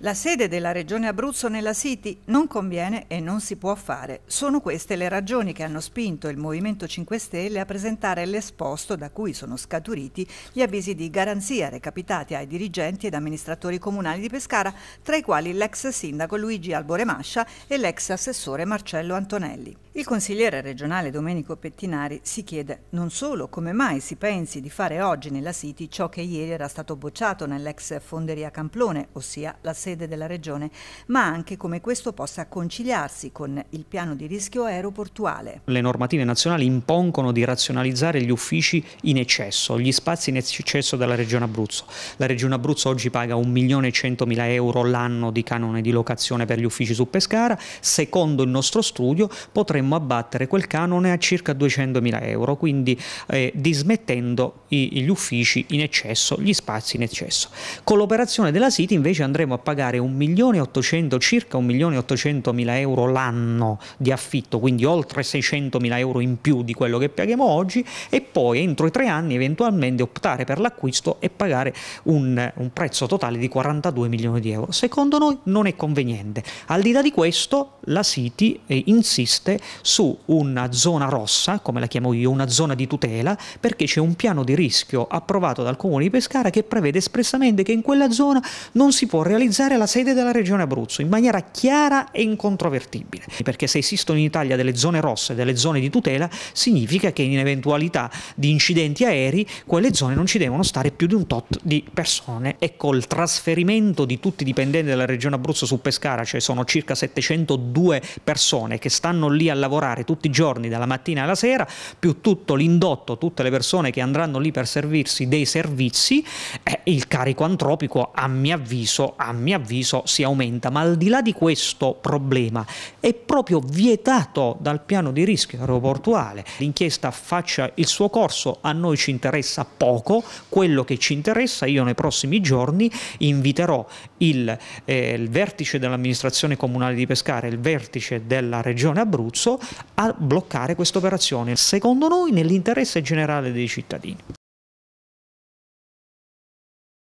La sede della Regione Abruzzo nella City non conviene e non si può fare. Sono queste le ragioni che hanno spinto il Movimento 5 Stelle a presentare l'esposto da cui sono scaturiti gli avvisi di garanzia recapitati ai dirigenti ed amministratori comunali di Pescara, tra i quali l'ex sindaco Luigi Alboremascia e l'ex assessore Marcello Antonelli. Il consigliere regionale Domenico Pettinari si chiede non solo come mai si pensi di fare oggi nella City ciò che ieri era stato bocciato nell'ex fonderia Camplone, ossia la sede della Regione, ma anche come questo possa conciliarsi con il piano di rischio aeroportuale. Le normative nazionali impongono di razionalizzare gli uffici in eccesso, gli spazi in eccesso della Regione Abruzzo. La Regione Abruzzo oggi paga 1.100.000 euro l'anno di canone di locazione per gli uffici su Pescara, secondo il nostro studio potremmo abbattere quel canone a circa 200.000 euro, quindi eh, dismettendo i, gli uffici in eccesso, gli spazi in eccesso. Con l'operazione della City invece andremo a pagare pagare 1 milione 800, circa 1 milione 800 mila euro l'anno di affitto, quindi oltre 600 mila euro in più di quello che paghiamo oggi e poi entro i tre anni eventualmente optare per l'acquisto e pagare un, un prezzo totale di 42 milioni di euro. Secondo noi non è conveniente. Al di là di questo la City eh, insiste su una zona rossa, come la chiamo io, una zona di tutela, perché c'è un piano di rischio approvato dal Comune di Pescara che prevede espressamente che in quella zona non si può realizzare liquidare la sede della Regione Abruzzo in maniera chiara e incontrovertibile, perché se esistono in Italia delle zone rosse, delle zone di tutela, significa che in eventualità di incidenti aerei quelle zone non ci devono stare più di un tot di persone. Ecco, il trasferimento di tutti i dipendenti della Regione Abruzzo su Pescara, cioè sono circa 702 persone che stanno lì a lavorare tutti i giorni, dalla mattina alla sera, più tutto l'indotto, tutte le persone che andranno lì per servirsi dei servizi, eh, il carico antropico a mio avviso, a mio avviso si aumenta, ma al di là di questo problema è proprio vietato dal piano di rischio aeroportuale. L'inchiesta faccia il suo corso, a noi ci interessa poco, quello che ci interessa io nei prossimi giorni inviterò il, eh, il vertice dell'amministrazione comunale di Pescara e il vertice della regione Abruzzo a bloccare questa operazione, secondo noi nell'interesse generale dei cittadini.